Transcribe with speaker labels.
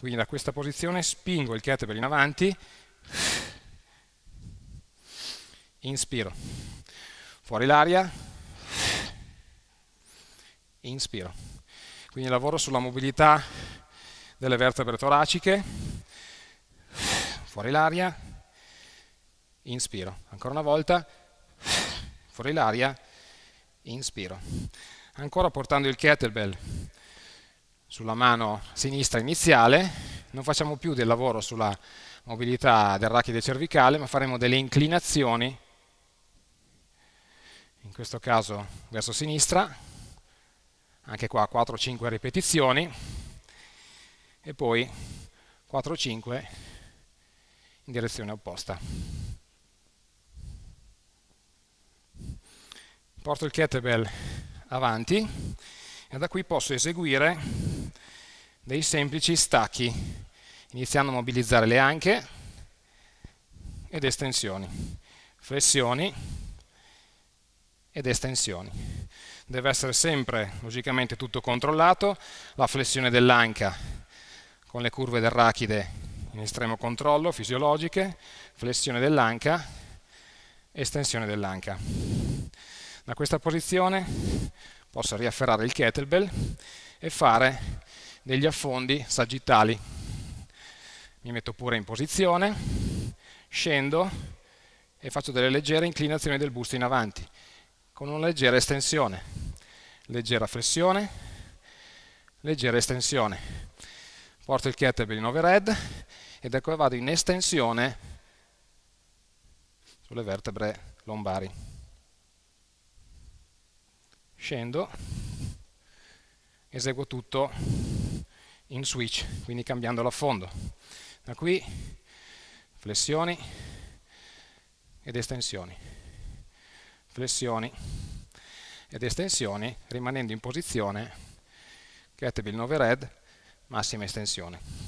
Speaker 1: Quindi da questa posizione spingo il kettlebell in avanti, inspiro, fuori l'aria, inspiro. Quindi lavoro sulla mobilità delle vertebre toraciche, fuori l'aria, inspiro. Ancora una volta, fuori l'aria, inspiro ancora portando il kettlebell sulla mano sinistra iniziale, non facciamo più del lavoro sulla mobilità del rachide cervicale, ma faremo delle inclinazioni, in questo caso verso sinistra, anche qua 4-5 ripetizioni, e poi 4-5 in direzione opposta. Porto il kettlebell avanti e da qui posso eseguire dei semplici stacchi, iniziando a mobilizzare le anche ed estensioni, flessioni ed estensioni. Deve essere sempre logicamente tutto controllato, la flessione dell'anca con le curve del rachide in estremo controllo, fisiologiche, flessione dell'anca, estensione dell'anca da questa posizione posso riafferrare il kettlebell e fare degli affondi sagittali. Mi metto pure in posizione, scendo e faccio delle leggere inclinazioni del busto in avanti, con una leggera estensione, leggera flessione, leggera estensione. Porto il kettlebell in overhead ed ecco vado in estensione sulle vertebre lombari scendo, eseguo tutto in switch, quindi cambiando l'affondo. Da qui flessioni ed estensioni, flessioni ed estensioni rimanendo in posizione kettlebell 9 red, massima estensione.